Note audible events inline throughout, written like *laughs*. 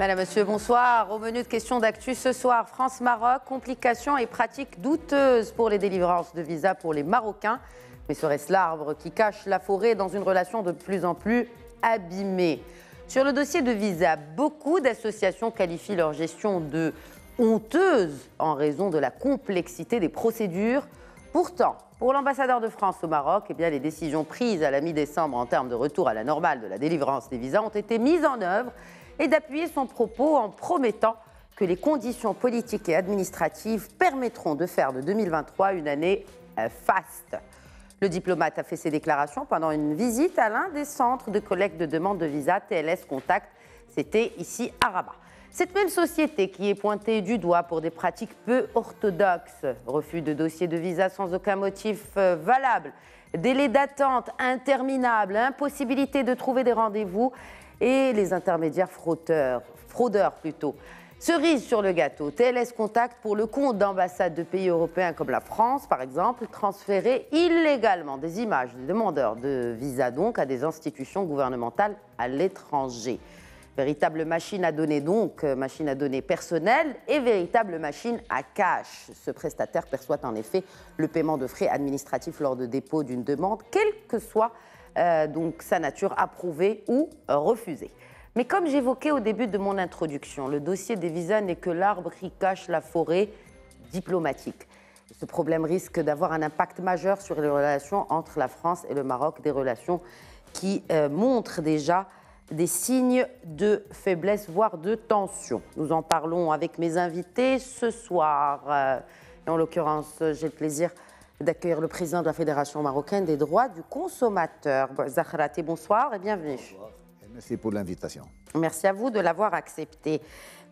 Madame, Monsieur, bonsoir. Au menu de questions d'actu ce soir, France-Maroc, complications et pratiques douteuses pour les délivrances de visas pour les Marocains. Mais serait-ce l'arbre qui cache la forêt dans une relation de plus en plus abîmée Sur le dossier de visa, beaucoup d'associations qualifient leur gestion de honteuse en raison de la complexité des procédures. Pourtant, pour l'ambassadeur de France au Maroc, eh bien, les décisions prises à la mi-décembre en termes de retour à la normale de la délivrance des visas ont été mises en œuvre et d'appuyer son propos en promettant que les conditions politiques et administratives permettront de faire de 2023 une année euh, faste. Le diplomate a fait ses déclarations pendant une visite à l'un des centres de collecte de demandes de visa TLS Contact. C'était ici à Rabat. Cette même société qui est pointée du doigt pour des pratiques peu orthodoxes, refus de dossier de visa sans aucun motif euh, valable, délai d'attente interminable, impossibilité de trouver des rendez-vous, et les intermédiaires fraudeurs, fraudeurs plutôt. Cerise sur le gâteau, TLS Contact pour le compte d'ambassades de pays européens comme la France, par exemple, transférer illégalement des images des demandeurs de visa donc à des institutions gouvernementales à l'étranger. Véritable machine à donner donc, euh, machine à donner personnelle et véritable machine à cash. Ce prestataire perçoit en effet le paiement de frais administratifs lors de dépôt d'une demande, quelle que soit euh, donc sa nature approuvée ou euh, refusée. Mais comme j'évoquais au début de mon introduction, le dossier des visas n'est que l'arbre qui cache la forêt diplomatique. Ce problème risque d'avoir un impact majeur sur les relations entre la France et le Maroc, des relations qui euh, montrent déjà des signes de faiblesse, voire de tension. Nous en parlons avec mes invités ce soir. en l'occurrence, j'ai le plaisir d'accueillir le président de la Fédération marocaine des droits du consommateur. Zahraté, bonsoir et bienvenue. Bonsoir. Et merci pour l'invitation. Merci à vous de l'avoir accepté.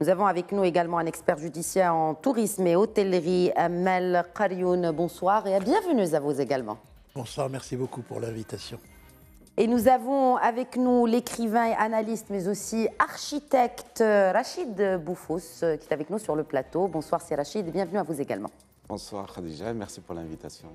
Nous avons avec nous également un expert judiciaire en tourisme et hôtellerie, Amel Karyoun. Bonsoir et bienvenue à vous également. Bonsoir, merci beaucoup pour l'invitation. Et nous avons avec nous l'écrivain et analyste, mais aussi architecte Rachid Boufous, euh, qui est avec nous sur le plateau. Bonsoir, c'est Rachid, et bienvenue à vous également. Bonsoir Khadija, merci pour l'invitation.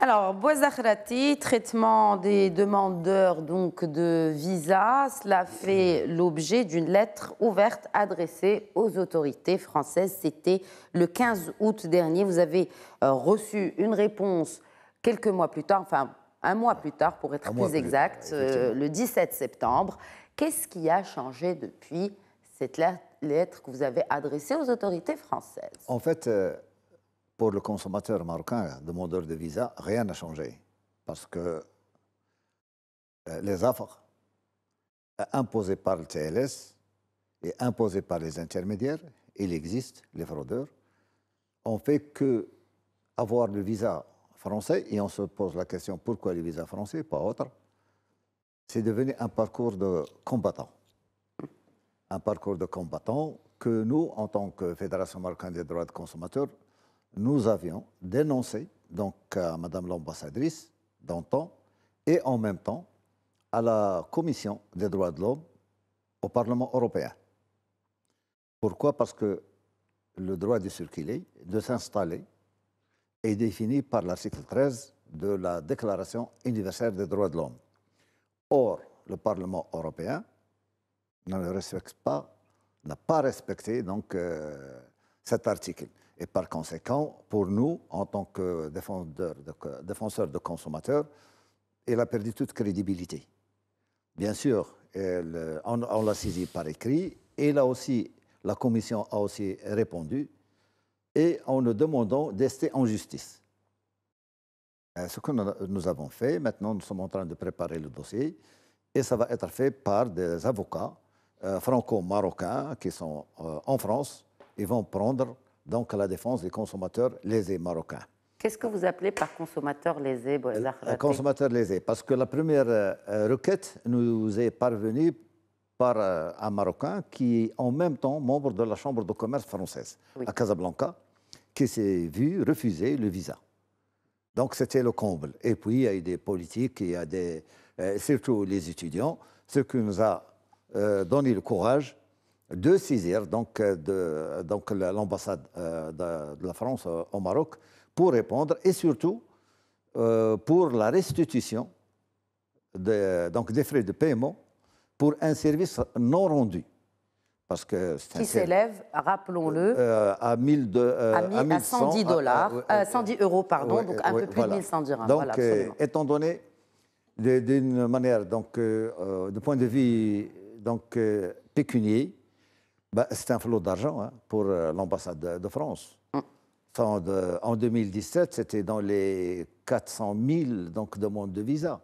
Alors, Bouazakrati, traitement des demandeurs donc, de visa, cela fait l'objet d'une lettre ouverte adressée aux autorités françaises. C'était le 15 août dernier. Vous avez euh, reçu une réponse quelques mois plus tard, enfin un mois plus tard pour être plus exact, euh, le 17 septembre. Qu'est-ce qui a changé depuis cette lettre que vous avez adressée aux autorités françaises En fait, euh, pour le consommateur marocain, demandeur de visa, rien n'a changé. Parce que euh, les affaires euh, imposées par le TLS et imposées par les intermédiaires, il existe, les fraudeurs, ont fait que avoir le visa français, et on se pose la question pourquoi le visa français, pas autre, c'est devenu un parcours de combattant. Un parcours de combattant que nous, en tant que Fédération marocaine des droits de consommateurs, nous avions dénoncé donc à Madame l'ambassadrice d'antan et en même temps à la Commission des droits de l'homme au Parlement européen. Pourquoi Parce que le droit de circuler, de s'installer, est défini par l'article 13 de la Déclaration universelle des droits de l'homme. Or, le Parlement européen ne respecte pas, n'a pas respecté donc euh, cet article. Et par conséquent, pour nous, en tant que défenseurs de, de consommateurs, il a perdu toute crédibilité. Bien sûr, on, l'a saisi par écrit, et là aussi, la Commission a aussi répondu, et en nous demandant d'ester en justice. Euh, ce que nous avons fait, maintenant, nous sommes en train de préparer le dossier, et ça va être fait par des avocats euh, franco-marocains qui sont euh, en France. et vont prendre donc à la défense des consommateurs lésés marocains. Qu'est-ce que vous appelez par consommateur lésé euh, Consommateur lésé, parce que la première euh, requête nous est parvenue par euh, un Marocain qui est en même temps membre de la Chambre de commerce française à Casablanca, qui s'est vu refuser le visa. Donc c'était le comble. Et puis il y a eu des politiques, il a des, surtout les étudiants, ce qui nous a donné le courage de saisir donc, euh, donc l'ambassade euh, de, la France euh, au Maroc pour répondre et surtout pour la restitution donc des frais de paiement pour un service non rendu. Parce que qui s'élève, rappelons-le, à, 110 dollars, 110 euros, pardon, donc un peu plus de 1100 dirhams. Donc, étant donné d'une manière, donc, de point de vue donc, pécunier, bah, c'est un flot d'argent hein, pour euh, l'ambassade de, France. Mm. En, 2017, c'était dans les 400 000 donc, demandes de visa.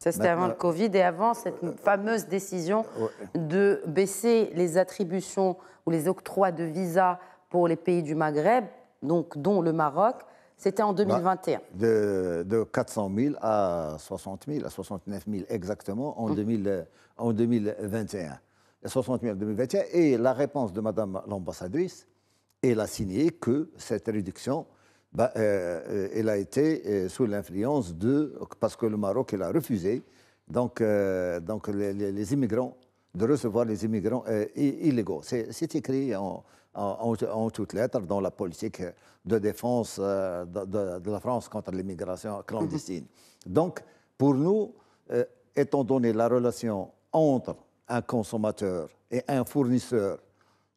Ça, c'était avant le Covid et avant cette euh, fameuse décision euh, de baisser les attributions ou les octrois de visa pour les pays du Maghreb, donc dont le Maroc. C'était en 2021. Bah, de, 400 000 à 60 000, à 69 000 exactement en, 2000, mm. en 2021. 60 000 2021. Et la réponse de Madame l'ambassadrice, elle a signé que cette réduction, bah, euh, euh, elle a été euh, sous l'influence de... Parce que le Maroc, elle a refusé, donc, donc les, immigrants, de recevoir les immigrants illégaux. C'est écrit en, en, toutes lettres dans la politique de défense de, la France contre l'immigration clandestine. Mm-hmm. Donc, pour nous, étant donné la relation entre un consommateur et un fournisseur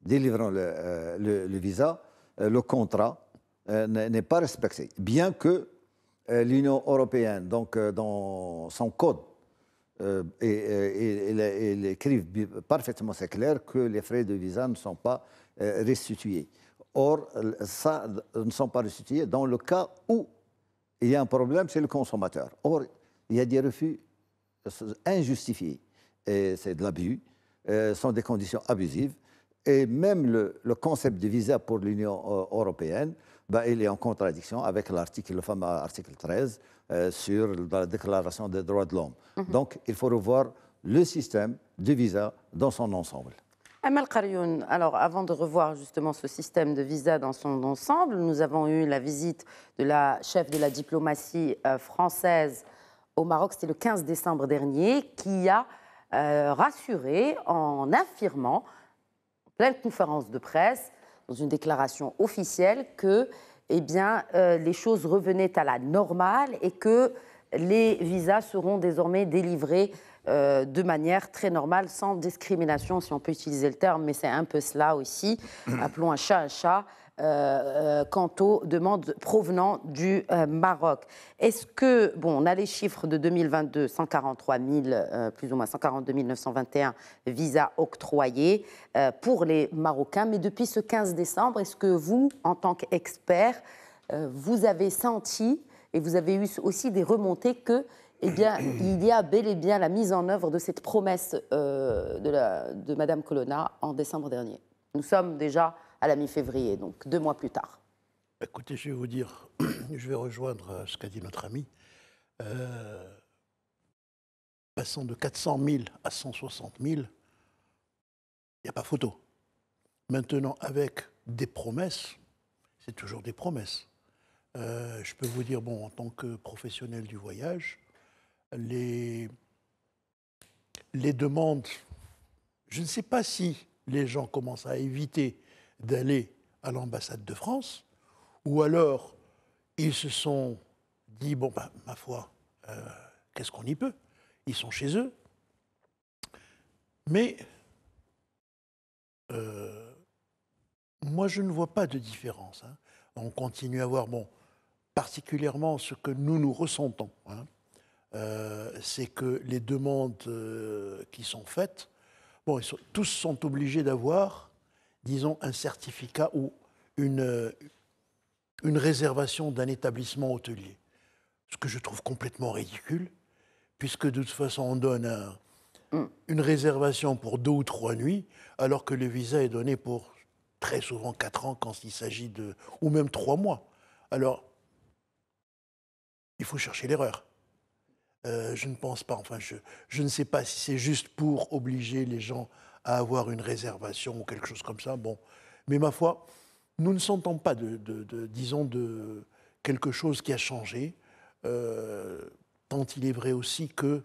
délivrant le, euh, visa, euh, le contrat euh, n'est pas respecté. Bien que l'Union européenne, donc dans son code, et écrit parfaitement, c'est clair, que les frais de visa ne sont pas restitués. Or, ça ne sont pas restitués dans le cas où il y a un problème, c'est le consommateur. Or, il y a des refus injustifiés et c'est de l'abus, euh, sont des conditions abusives. Et même le, concept de visa pour l'Union euh, européenne, bah, il est en contradiction avec l'article, le article 13 euh, sur la Déclaration des droits de l'homme. Mhm. Donc, il faut revoir le système de visa dans son ensemble. Amal Karyoun, alors avant de revoir justement ce système de visa dans son ensemble, nous avons eu la visite de la chef de la diplomatie euh, française au Maroc, c'était le 15 décembre dernier, qui a euh, rassuré en affirmant, en pleine conférence de presse, dans une déclaration officielle, que eh bien, euh, les choses revenaient à la normale et que les visas seront désormais délivrés euh, de manière très normale, sans discrimination, si on peut utiliser le terme, mais c'est un peu cela aussi. *clears throat* Appelons un chat un chat quant euh, euh, aux demandes provenant du euh, Maroc. Est-ce que, bon, on a les chiffres de 2022, 143 000, plus ou moins 142 921 visas octroyés pour les Marocains, mais depuis ce 15 décembre, est-ce que vous, en tant qu'expert, vous avez senti et vous avez eu aussi des remontées que eh bien, *coughs* il y a bel et bien la mise en œuvre de cette promesse de, la, de Madame Colonna en décembre dernier. Nous sommes déjà à la mi-février, donc deux mois plus tard. Écoutez, je vais vous dire, *clears throat* je vais rejoindre euh, ce qu'a dit notre ami. Euh, passons de 400 000 à 160 000, il n'y a pas photo. Maintenant, avec des promesses, c'est toujours des promesses. Euh, je peux vous dire, bon, en tant que professionnel du voyage, les, les demandes, je ne sais pas si les gens commencent à éviter d'aller à l'ambassade de France, ou alors ils se sont dit, bon, bah, ma foi, euh, qu'est-ce qu'on y peut Ils sont chez eux. Mais euh, moi, je ne vois pas de différence. Hein. On continue à voir, bon, particulièrement ce que nous nous ressentons, hein. euh, c'est que les demandes qui sont faites, bon, tous sont obligés d'avoir disons, un certificat ou une, une réservation d'un établissement hôtelier. Ce que je trouve complètement ridicule, puisque de toute façon, on donne mm. une réservation pour deux ou trois nuits, alors que le visa est donné pour très souvent quatre ans quand il s'agit de. ou même trois mois. Alors, il faut chercher l'erreur. Euh, je ne pense pas, enfin, je, je ne sais pas si c'est juste pour obliger les gens à avoir une réservation ou quelque chose comme ça. Bon, mais ma foi, nous ne sentons pas de, disons, de quelque chose qui a changé, euh, tant il est vrai aussi que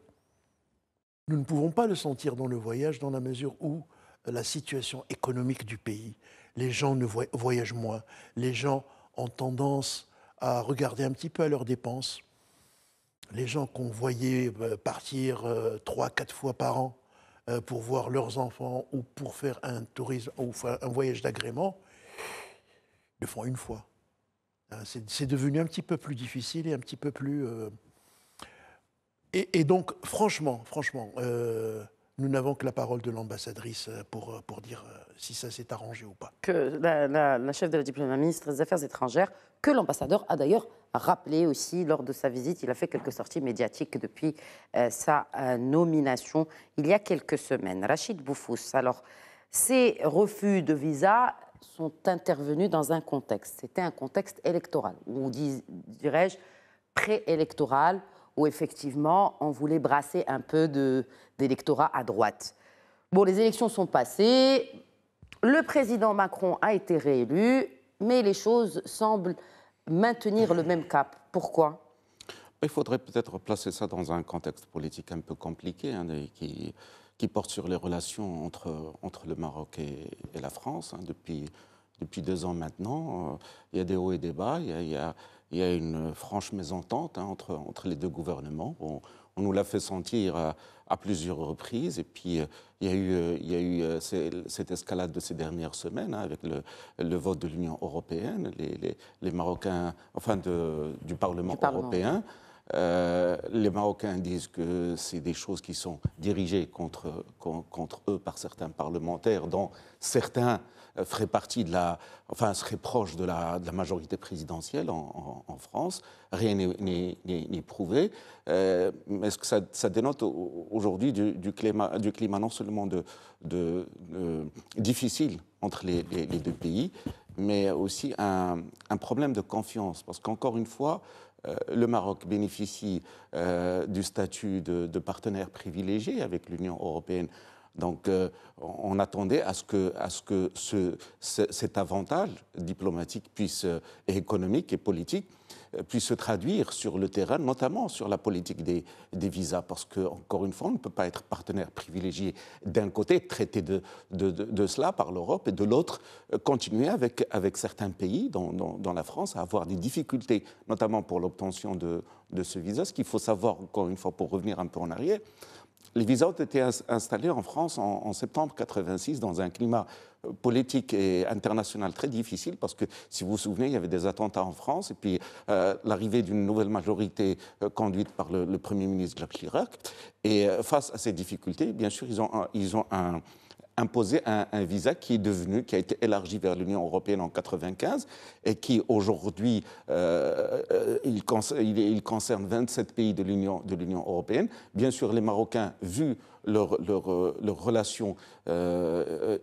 nous ne pouvons pas le sentir dans le voyage, dans la mesure où la situation économique du pays, les gens ne voyagent moins, les gens ont tendance à regarder un petit peu à leurs dépenses. Les gens qu'on voyait euh, partir euh, trois, quatre fois par an, euh, pour voir leurs enfants ou pour faire un tourisme ou un voyage d'agrément, ils le font une fois. Hein, c'est devenu un petit peu plus difficile et un petit peu plus. Euh, et, donc, franchement, franchement, euh, nous n'avons que la parole de l'ambassadrice pour, pour dire si ça s'est arrangé ou pas. Que la, la, chef de la diplomatie ministre des Affaires étrangères, que l'ambassadeur a d'ailleurs rappelé aussi lors de sa visite. Il a fait quelques sorties médiatiques depuis euh, sa euh, nomination il y a quelques semaines. Rachid Boufous, alors, ces refus de visa sont intervenus dans un contexte. C'était un contexte électoral, ou dirais-je préélectoral, où effectivement on voulait brasser un peu d'électorat à droite. Bon, les élections sont passées, le président Macron a été réélu, mais les choses semblent maintenir le même cap. Pourquoi Il faudrait peut-être placer ça dans un contexte politique un peu compliqué, hein, qui, porte sur les relations entre, entre le Maroc et, la France hein. depuis, depuis deux ans maintenant. Euh, il y a des hauts et des bas, il y a, il y une franche mésentente hein, entre, entre les deux gouvernements. On nous l'a fait sentir à, plusieurs reprises. Et puis, euh, il y a eu, euh, euh, cette escalade de ces dernières semaines hein, avec le, vote de l'Union européenne, les, Marocains, enfin du Parlement européen. les Marocains disent que c'est des choses qui sont dirigées contre, contre, eux par certains parlementaires, dont certains euh, ferait partie de la, enfin serait proche de la, majorité présidentielle en, France. Rien n'est prouvé. Euh, mais ce que ça, dénote aujourd'hui du, climat, du climat non seulement de, difficile entre les, deux pays, mais aussi un, problème de confiance, parce qu'encore une fois. Euh, le Maroc bénéficie euh, du statut de, de partenaire privilégié avec l'Union européenne donc euh, on attendait à ce que, cet avantage diplomatique puisse, euh, économique et politique euh, puisse se traduire sur le terrain, notamment sur la politique des, visas, parce qu'encore une fois, on ne peut pas être partenaire privilégié d'un côté, traité de, cela par l'Europe, et de l'autre, continuer avec, certains pays, dans la France, à avoir des difficultés, notamment pour l'obtention de, de ce visa. Ce qu'il faut savoir, encore une fois, pour revenir un peu en arrière, les ont étaient installés en France en, septembre 86 dans un climat euh, politique et international très difficile parce que, si vous vous souvenez, il y avait des attentats en France et puis euh, l'arrivée d'une nouvelle majorité euh, conduite par le, Premier ministre Jacques Chirac. Et face à ces difficultés, bien sûr, ils ont, ils ont un, imposer un, visa qui est devenu, qui a été élargi vers l'Union européenne en 1995 et qui aujourd'hui, euh, euh, il, concerne 27 pays de l'Union, de l'Union européenne. Bien sûr, les Marocains, vu leur, euh, relation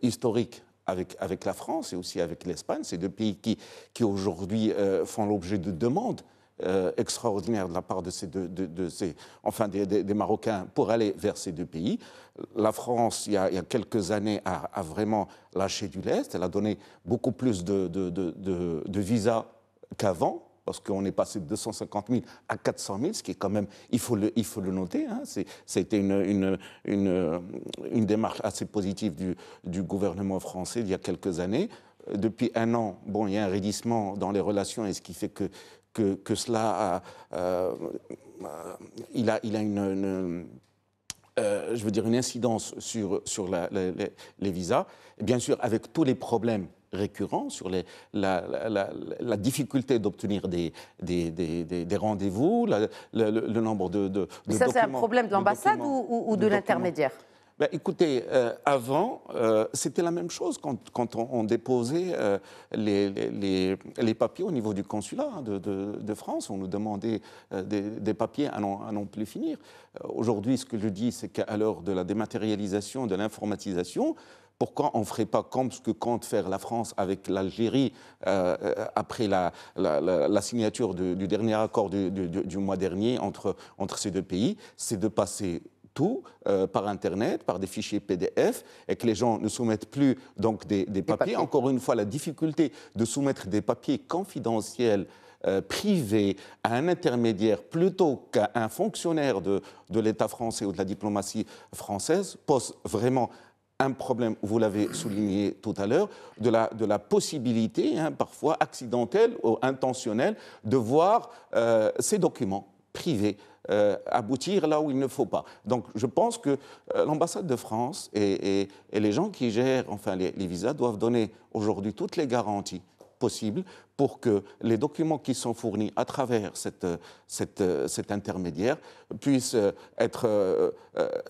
historique avec, la France et aussi avec l'Espagne, c'est deux pays qui, aujourd'hui font l'objet de demandes euh, extraordinaire de la part de ces, deux, enfin des, Marocains pour aller vers ces deux pays. La France, il y a, quelques années, a, vraiment lâché du lest. Elle a donné beaucoup plus de, de visas qu'avant parce qu'on est passé de 250 000 à 400 000, ce qui est quand même, il faut le, il faut le noter, hein, c'était une, une, une, démarche assez positive du, du, gouvernement français il y a quelques années. Depuis un an, bon, il y a un raidissement dans les relations, et ce qui fait que que, cela a, euh, euh, il a, il a une, euh, je veux dire une incidence sur, sur les, visas, bien sûr avec tous les problèmes récurrents sur la, difficulté d'obtenir des, des, des, rendez-vous, le, nombre de, de, ça, c'est un problème de l'ambassade ou de, l'intermédiaire ben, écoutez, euh, avant, euh, c'était la même chose quand, on, déposait euh, les, les, papiers au niveau du consulat hein, de, France. On nous demandait des, papiers à non plus finir. Aujourd'hui, ce que je dis, c'est qu'à l'heure de la dématérialisation, de l'informatisation, pourquoi on ne ferait pas comme ce que compte faire la France avec l'Algérie après la, la, signature du, dernier accord du, mois dernier entre, entre ces deux pays C'est de passer tout euh, par Internet, par des fichiers PDF, et que les gens ne soumettent plus donc des, papiers. Encore une fois, la difficulté de soumettre des papiers confidentiels euh, privés à un intermédiaire plutôt qu'à un fonctionnaire de, l'État français ou de la diplomatie française pose vraiment un problème, vous l'avez souligné tout à l'heure, de la, de la possibilité, hein, parfois accidentelle ou intentionnelle, de voir euh, ces documents privés euh, aboutir là où il ne faut pas. Donc je pense que euh, l'ambassade de France et, les gens qui gèrent enfin les, visas doivent donner aujourd'hui toutes les garanties possibles pour que les documents qui sont fournis à travers cette, cette, cet intermédiaire puissent euh, être,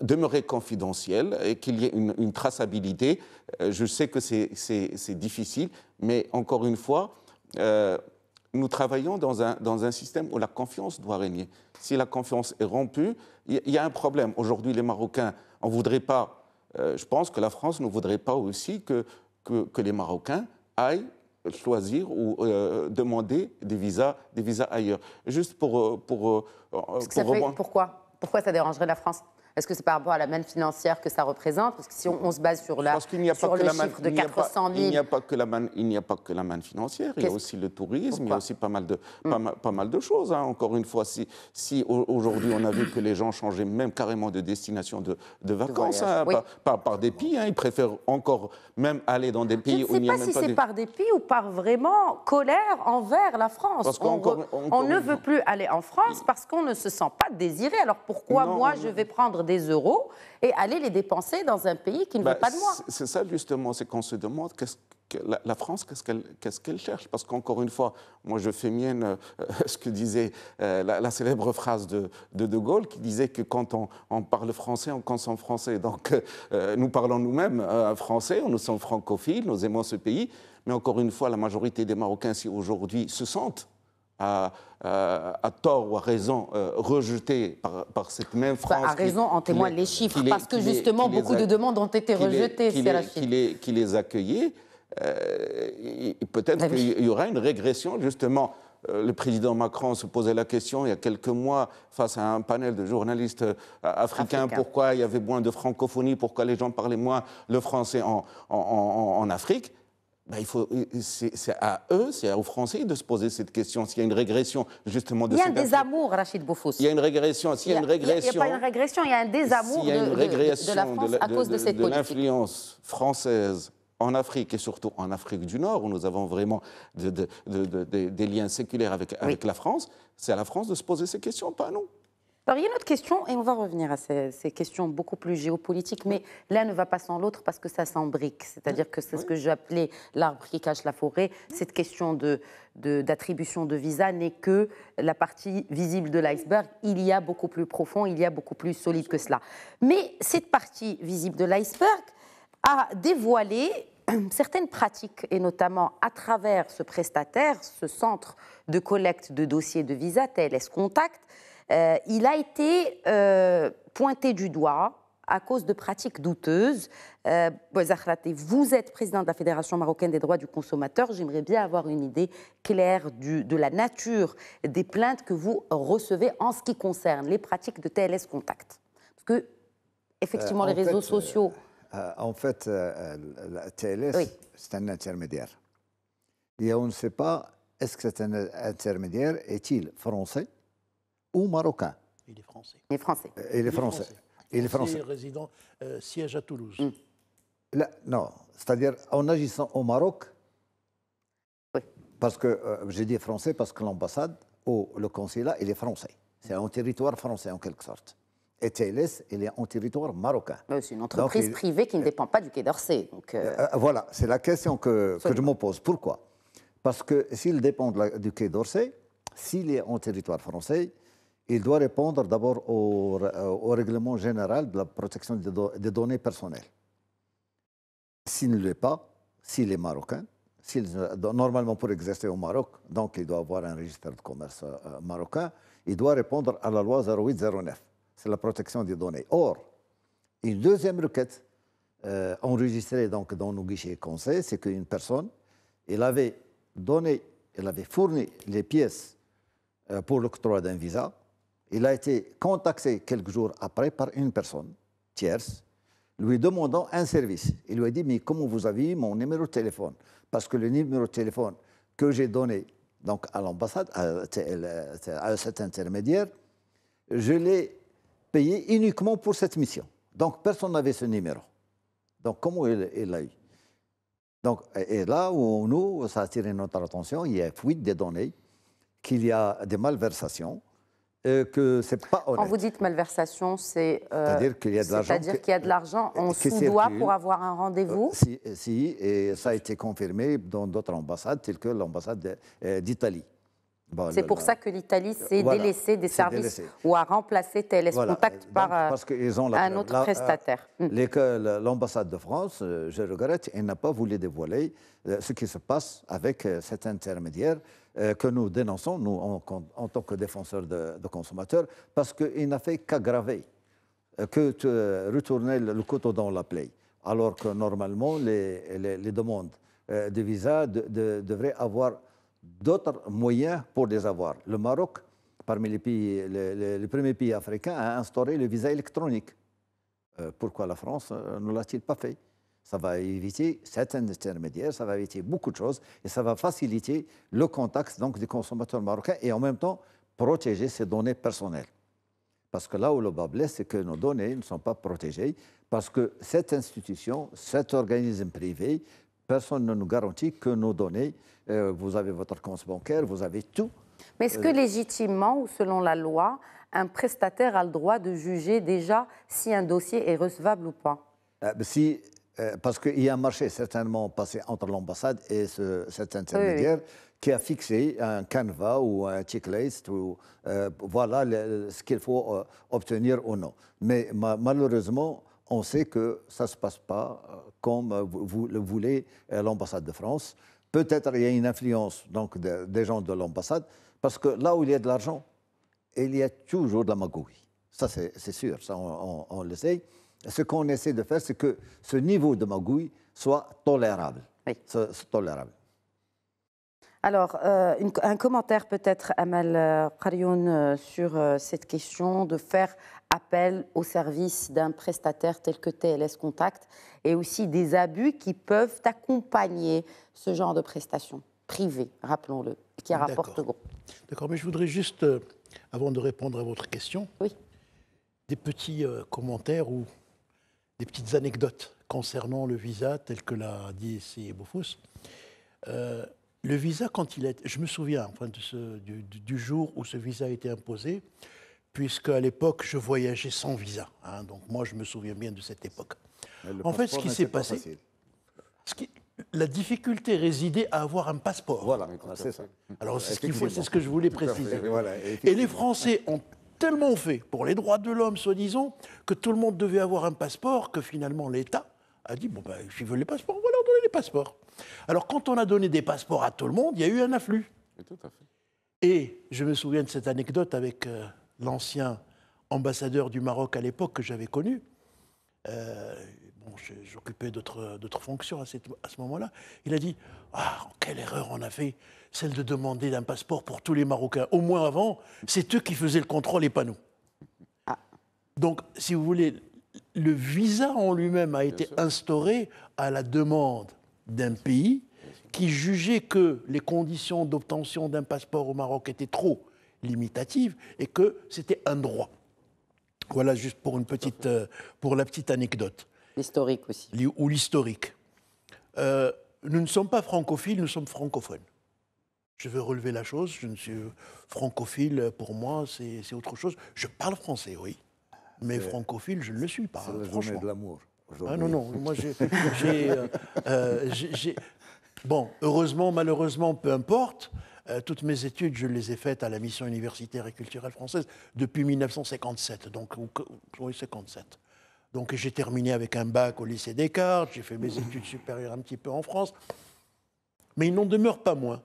demeurer confidentiels et qu'il y ait une, une, traçabilité. Je sais que c'est difficile, mais encore une fois, nous travaillons dans un, dans un système où la confiance doit régner. Si la confiance est rompue, il y, a un problème. Aujourd'hui, les Marocains, on voudrait pas, euh, je pense que la France ne voudrait pas aussi que, que, les Marocains aillent choisir ou euh, demander des visas, des visas ailleurs. Juste pour... Euh, pour, pour, pourquoi Pourquoi ça dérangerait la France est-ce que c'est par rapport à la manne financière que ça représente Parce que si on, se base sur, le chiffre de 400 000... Il n'y a pas que la manne, il n'y a pas que la manne financière, il y a aussi le tourisme, il y a aussi pas mal de, hmm. pas, mal de choses. Hein. Encore une fois, si, si aujourd'hui on a vu que les gens changeaient même carrément de destination de, vacances, hein, par, par, dépit, hein, ils préfèrent encore même aller dans des pays où il n'y a même pas... Je ne sais pas si c'est par dépit ou par vraiment colère envers la France. Parce on, ne veut plus aller en France parce qu'on ne se sent pas désiré. Alors pourquoi moi je vais prendre des euros et aller les dépenser dans un pays qui ne veut bah, pas de moi. C'est ça justement, c'est qu'on se demande la, France, qu'est-ce qu'elle cherche Parce qu'encore une fois, moi je fais mienne euh, *laughs* ce que disait euh, la, célèbre phrase de, de, Gaulle qui disait que quand on, parle français, on consomme français. Donc euh, nous parlons nous-mêmes français, nous sommes francophiles, nous aimons ce pays. Mais encore une fois, la majorité des Marocains si aujourd'hui se sentent à, euh, tort ou à raison euh, rejeté par, cette même bah, France. à raison, en témoignent les chiffres, parce que justement, beaucoup de demandes ont été rejetées, c'est la Qui les, qui les accueillait, euh, peut-être bah qu'il y aura une régression, justement. le président Macron se posait la question il y a quelques mois face à un panel de journalistes africains pourquoi il y avait moins de francophonie, pourquoi les gens parlaient moins le français en Afrique. Bah, il faut, euh, euh, c'est, à eux, c'est aux Français de se poser cette question. S'il y a une régression, justement, de Il y a un désamour, Rachid Boufous. Il y a une régression. S'il y, a une régression. Il n'y a, pas une régression, il y a un désamour de, la France à cause de, cette politique. De l'influence française en Afrique et surtout en Afrique du Nord, où nous avons vraiment des liens séculaires avec, avec la France, c'est à la France de se poser ces questions, pas à nous. Alors, il y a une autre question, et on va revenir à ces, questions beaucoup plus géopolitiques, mais l'un ne va pas sans l'autre parce que ça s'embrique. C'est-à-dire que c'est ce que j'ai appelé l'arbre qui cache la forêt. Cette question d'attribution de, visa n'est que la partie visible de l'iceberg. Il y a beaucoup plus profond, il y a beaucoup plus solide que cela. Mais cette partie visible de l'iceberg a dévoilé *clears throat* certaines pratiques, et notamment à travers ce prestataire, ce centre de collecte de dossiers de visa, tel contact euh, il a été euh, pointé du doigt à cause de pratiques douteuses. Euh, vous êtes président de la Fédération marocaine des droits du consommateur. J'aimerais bien avoir une idée claire de la nature des plaintes que vous recevez en ce qui concerne les pratiques de TLS Contact. Parce que, effectivement, les réseaux sociaux... en fait, la TLS, c'est un intermédiaire. Et on ne sait pas, est-ce que c'est un intermédiaire est-il français ou marocain Il est Français. est Français. Et euh, les Français. Il est Français. résident euh, siège à Toulouse. Mm. non, c'est-à-dire en agissant au Maroc, parce que euh, j'ai dit français parce que l'ambassade ou le consulat, il est français. C'est un territoire français en quelque sorte. Et TLS, il est en territoire marocain. C'est une entreprise privée qui ne dépend pas du Quai d'Orsay. voilà, c'est la question que, je me pose. Pourquoi Parce que s'il dépend du Quai d'Orsay, s'il est en territoire français, il doit répondre d'abord euh, au, règlement général de la protection des, données personnelles. S'il ne l'est pas, s'il est marocain, s'il, normalement pour exercer au Maroc, donc il doit avoir un registre de commerce euh, euh, marocain, il doit répondre à la loi 0809, c'est la protection des données. Or, une deuxième requête enregistrée donc dans nos guichets conseils, c'est qu'une personne, elle avait donné, elle avait fourni les pièces pour l'octroi d'un visa, il a été contacté quelques jours après par une personne tierce lui demandant un service. Il lui a dit, mais comment vous avez mon numéro de téléphone Parce que le numéro de téléphone que j'ai donné donc à l'ambassade, à, cet intermédiaire, je l'ai payé uniquement pour cette mission. Donc personne n'avait ce numéro. Donc comment il l'a eu donc, et là où nous, ça a attiré notre attention, il y a fuite des données, qu'il y a des malversations, euh, pas Quand vous dites malversation, c'est. Euh, c'est-à-dire qu'il y a de l'argent. C'est-à-dire qu'il y a de l'argent, on sous-doit pour avoir un rendez-vous euh, si, si, et ça a été confirmé dans d'autres ambassades, telles que l'ambassade d'Italie. Bah, c'est pour ça que l'Italie euh, s'est délaissée des services ou a remplacé TLS Contact par un autre prestataire. L'ambassade de France, je euh, regrette, n'a pas voulu dévoiler euh, ce qui se passe avec cet intermédiaire que nous dénonçons, nous, en, tant que défenseurs de, consommateurs, parce qu'il n'a fait qu'aggraver, que retourner le couteau dans la plaie, alors que normalement, les, demandes de visa devraient avoir d'autres moyens pour les avoir. Le Maroc, parmi les premiers pays africains, a instauré le visa électronique. Euh, pourquoi la France euh, ne l'a-t-il pas fait Ça va éviter certains intermédiaires, ça va éviter beaucoup de choses et ça va faciliter le contact donc, des consommateurs marocains et en même temps protéger ces données personnelles. Parce que là où le bas blesse, c'est que nos données ne sont pas protégées parce que cette institution, cet organisme privé Personne ne nous garantit que nos données, euh, vous avez votre compte bancaire, vous avez tout. Mais est-ce que euh, légitimement ou selon la loi, un prestataire a le droit de juger déjà si un dossier est recevable ou pas euh, ben si, Parce qu'il y a un marché certainement passé entre l'ambassade et ce, cet intermédiaire. qui a fixé un canevas ou un checklist ou voilà ce qu'il faut obtenir ou non. Mais malheureusement, on sait que ça ne se passe pas euh, comme euh, vous le voulez euh, l'ambassade de France. Peut-être il y a une influence donc, des gens de l'ambassade, parce que là où il y a de l'argent, il y a toujours de la magouille. Ça, c'est sûr, on, on, le sait. Ce qu'on essaie de faire, c'est que ce niveau de magouille soit tolérable. C'est tolérable. Alors, un commentaire peut-être, Amal Malpralion sur cette question de faire appel au service d'un prestataire tel que TLS Contact et aussi des abus qui peuvent accompagner ce genre de prestations privées, rappelons-le, qui rapportent gros. D'accord, mais je voudrais juste, euh, avant de répondre à votre question, oui. des petits euh, commentaires ou des petites anecdotes concernant le visa, tel que l'a dit C. Bofus. Euh, le visa, quand il est… je me souviens enfin, de du, du, jour où ce visa a été imposé, puisqu'à l'époque, je voyageais sans visa. Hein. donc moi, je me souviens bien de cette époque. En fait, ce qui s'est passé, ce la difficulté résidait à avoir un passeport. Voilà, c'est ça. Alors c'est ce, ce que je voulais préciser. et les Français ont tellement fait pour les droits de l'homme, soi-disant, que tout le monde devait avoir un passeport, que finalement l'État a dit, bon, ben, si voulez les passeports, on va leur donner les passeports. Alors quand on a donné des passeports à tout le monde, il y a eu un afflux. Et, tout à fait. et je me souviens de cette anecdote avec... Euh, l'ancien ambassadeur du Maroc à l'époque que j'avais connu. Euh, bon, j'occupais d'autres fonctions à, ce moment-là. Il a dit ah, quelle erreur on a fait, celle de demander un passeport pour tous les Marocains. Au moins avant, c'est eux qui faisaient le contrôle et pas nous. Ah. Donc, si vous voulez, le visa en lui-même a été instauré à la demande d'un pays qui jugeait que les conditions d'obtention d'un passeport au Maroc étaient trop limitative et que c'était un droit. Voilà juste pour, une petite, euh, pour la petite anecdote. L'historique aussi. Ou l'historique. Euh, nous ne sommes pas francophiles, nous sommes francophones. Je veux relever la chose, je ne suis francophile, euh, pour moi, c'est autre chose. Je parle français, oui, mais francophile, je ne le suis pas, franchement. de l'amour. Ah non, non, moi j'ai... bon, heureusement, malheureusement, peu importe, euh, toutes mes études, je les ai faites à la mission universitaire et culturelle française depuis 1957. Donc, Donc j'ai terminé avec un bac au lycée Descartes, j'ai fait mes mmh. études supérieures un petit peu en France. Mais il n'en demeure pas moins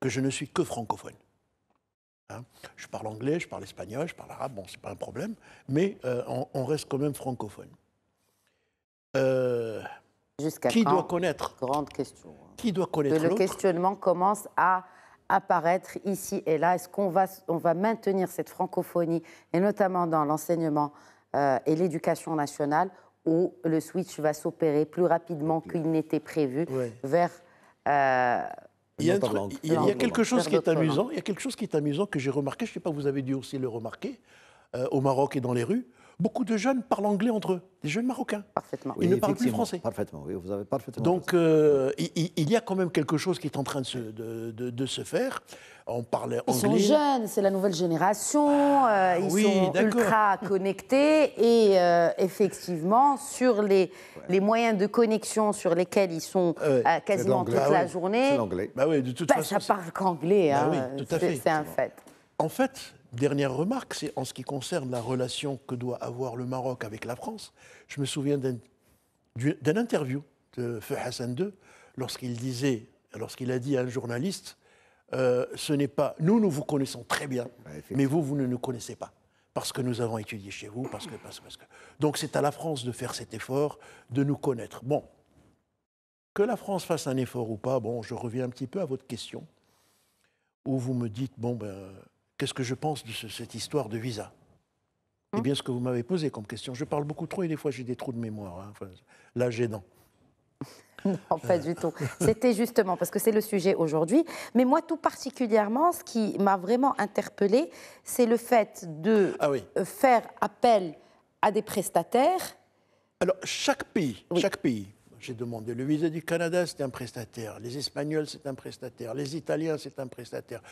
que je ne suis que francophone. Hein, je parle anglais, je parle espagnol, je parle arabe, bon, c'est pas un problème, mais euh, on, reste quand même francophone. Euh, qui doit connaître Grande question. Hein. Qui doit connaître Le questionnement commence à apparaître ici et là Est-ce qu'on va, on va maintenir cette francophonie, et notamment dans l'enseignement euh, et l'éducation nationale, où le switch va s'opérer plus rapidement qu'il n'était prévu vers... Euh, il y, a, il quelque chose qui est amusant. Il y a quelque chose qui est amusant que j'ai remarqué. Je ne sais pas, vous avez dû aussi le remarquer euh, au Maroc et dans les rues beaucoup de jeunes parlent anglais entre eux, des jeunes marocains. Parfaitement. Ils ne parlent plus français. Parfaitement, Donc, euh, il, y a quand même quelque chose qui est en train de se, faire. On parle anglais. Ils sont jeunes, c'est la nouvelle génération, ah, euh, ils sont ultra connectés et euh, effectivement, sur les, moyens de connexion sur lesquels ils sont quasiment toute la journée. C'est l'anglais. Bah oui, de toute bah, Ça parle qu'anglais, bah hein, c'est un fait. En fait, dernière remarque, c'est en ce qui concerne la relation que doit avoir le Maroc avec la France. Je me souviens d'un interview de Feu Hassan II lorsqu'il disait, lorsqu'il a dit à un journaliste, euh, ce n'est pas nous, nous vous connaissons très bien, mais vous, vous ne nous connaissez pas parce que nous avons étudié chez vous, parce que, parce que. Donc c'est à la France de faire cet effort, de nous connaître. Bon, que la France fasse un effort ou pas, bon, je reviens un petit peu à votre question, où vous me dites, bon, ben, qu'est-ce que je pense de cette histoire de visa Eh hein bien, ce que vous m'avez posé comme question. Je parle beaucoup trop et des fois j'ai des trous de mémoire. Hein. là, j'ai dents. *laughs* Non, pas du tout. C'était justement parce que c'est le sujet aujourd'hui. Mais moi, tout particulièrement, ce qui m'a vraiment interpellé, c'est le fait de ah faire appel à des prestataires. Alors, chaque pays, chaque pays j'ai demandé le visa du Canada, c'est un prestataire. Les Espagnols, c'est un prestataire. Les Italiens, c'est un prestataire.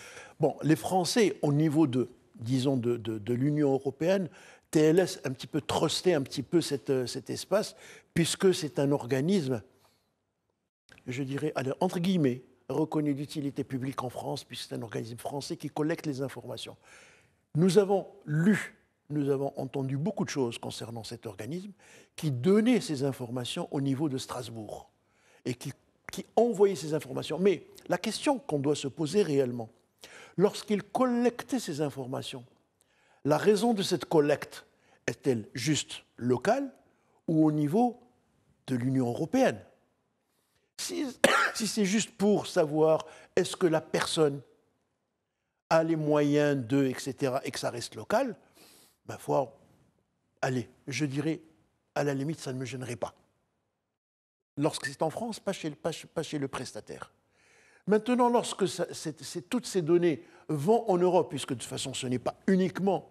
Bon, les Français, au niveau de, disons, de, l'Union européenne, TLS un petit peu trusté un petit peu euh, cet espace, puisque c'est un organisme, je dirais, entre guillemets, reconnu d'utilité publique en France, puisque c'est un organisme français qui collecte les informations. Nous avons lu nous avons entendu beaucoup de choses concernant cet organisme qui donnait ces informations au niveau de Strasbourg et qui, envoyait ces informations. Mais la question qu'on doit se poser réellement, lorsqu'il collectait ces informations, la raison de cette collecte est-elle juste locale ou au niveau de l'Union européenne Si, *coughs* si c'est juste pour savoir est-ce que la personne a les moyens de, etc., et que ça reste local, ma foi, allez, je dirais, à la limite, ça ne me gênerait pas. Lorsque c'est en France, pas chez, le prestataire. Maintenant, lorsque toutes ces données vont en Europe, puisque de toute façon ce n'est pas uniquement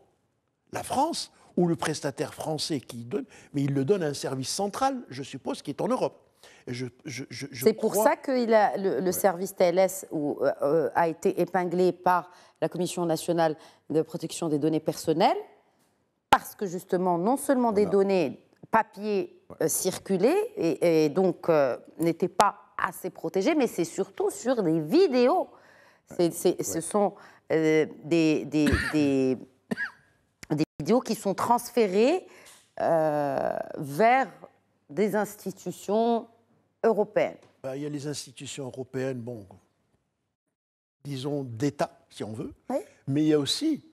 la France ou le prestataire français qui donne, mais il le donne à un service central, je suppose, qui est en Europe. C'est pour ça que le, service TLS euh, euh, a été épinglé par la Commission nationale de protection des données personnelles parce que justement, non seulement des données papier euh, circulaient et, donc euh, n'étaient pas assez protégées, mais c'est surtout sur des vidéos. Ce sont euh, *coughs* des, vidéos qui sont transférées vers des institutions européennes. Bah, il y a les institutions européennes, bon, disons d'État, si on veut, mais il y a aussi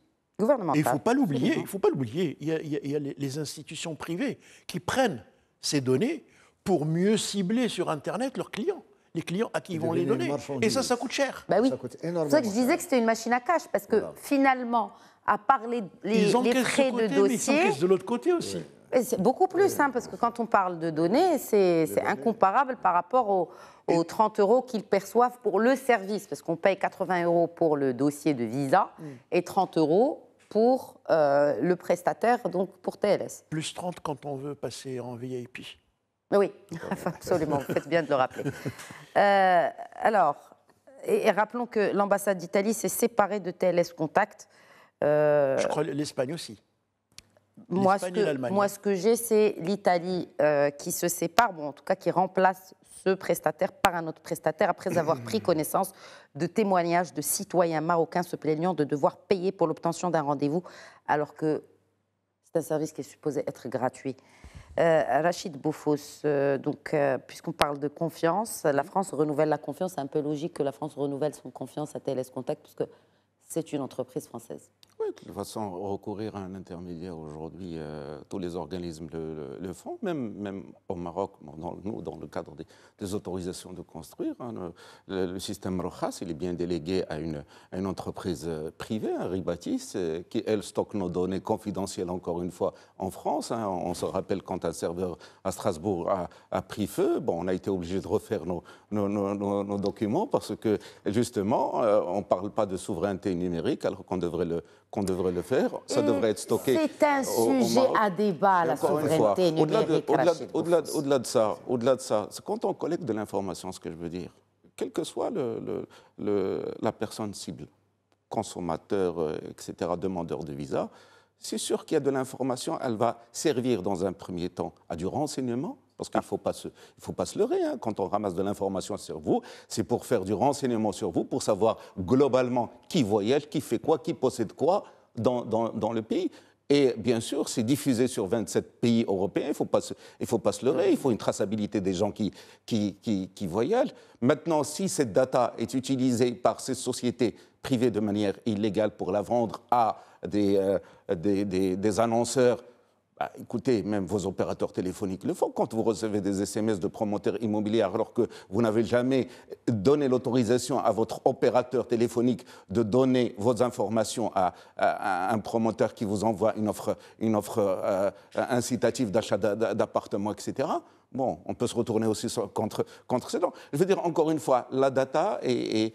et il ne faut pas l'oublier, il faut pas l'oublier. Il y a, les, institutions privées qui prennent ces données pour mieux cibler sur Internet leurs clients les clients à qui ils vont les donner. Et ça, ça coûte cher. Bah oui. C'est ça que je disais que c'était une machine à cash, parce que finalement, à part les, les, de, dossier... ils de l'autre côté aussi. C'est beaucoup plus, hein, parce que quand on parle de données, c'est incomparable par rapport aux, 30 euros qu'ils perçoivent pour le service, parce qu'on paye 80 euros pour le dossier de visa mm. et 30 euros pour euh, le prestataire, donc pour TLS. Plus 30 quand on veut passer en VIP. Oui, *laughs* *laughs* absolument, vous faites bien de le rappeler. Euh, alors, et, rappelons que l'ambassade d'Italie s'est séparée de TLS Contact. Euh, Je crois l'Espagne aussi moi ce, que, j'ai, c'est l'Italie euh, qui se sépare, bon, en tout cas qui remplace ce prestataire par un autre prestataire après avoir pris *clears throat* connaissance de témoignages de citoyens marocains se plaignant de devoir payer pour l'obtention d'un rendez-vous alors que c'est un service qui est supposé être gratuit. Euh, Rachid Boufos, euh, donc puisqu'on parle de confiance, la France renouvelle la confiance. C'est un peu logique que la France renouvelle son confiance à TLS Contact, puisque c'est une entreprise française de toute façon, recourir à un intermédiaire aujourd'hui, euh, tous les organismes le, font, même, même au Maroc, dans, nous, dans le cadre des, autorisations de construire. Hein, le, système Rojas, il est bien délégué à une, une entreprise euh, privée, à Ribatis, qui, elle, stocke nos données confidentielles, encore une fois, en France. Hein. on, se rappelle quand un serveur à Strasbourg a, pris feu, bon, on a été obligé de refaire nos, nos, documents parce que, justement, euh, on ne parle pas de souveraineté numérique alors qu'on devrait le on devrait le faire. Ça devrait être stocké. C'est un sujet à débat, la souveraineté numérique. Au-delà de, au de, ça, au-delà de ça, c'est quand on collecte de l'information, ce que je veux dire, quelle que soit le, le, la personne cible, consommateur, euh, etc., demandeur de visa, c'est sûr qu'il y a de l'information, elle va servir dans un premier temps à du renseignement, parce qu'il ne faut, pas se, faut pas se leurrer. Hein. Quand on ramasse de l'information sur vous, c'est pour faire du renseignement sur vous, pour savoir globalement qui voyage, qui fait quoi, qui possède quoi dans, dans, dans le pays. Et bien sûr, c'est diffusé sur 27 pays européens. Il ne faut, pas se, il faut pas se leurrer. Il faut une traçabilité des gens qui, qui, qui, qui voyagent. Maintenant, si cette data est utilisée par ces sociétés privées de manière illégale pour la vendre à des, euh, des, des annonceurs bah, écoutez, même vos opérateurs téléphoniques le font. Quand vous recevez des SMS de promoteurs immobiliers alors que vous n'avez jamais donné l'autorisation à votre opérateur téléphonique de donner vos informations à, un promoteur qui vous envoie une offre, euh, incitative d'achat d'appartement, etc. Bon, on peut se retourner aussi contre, contre ces Je veux dire, encore une fois, la data et,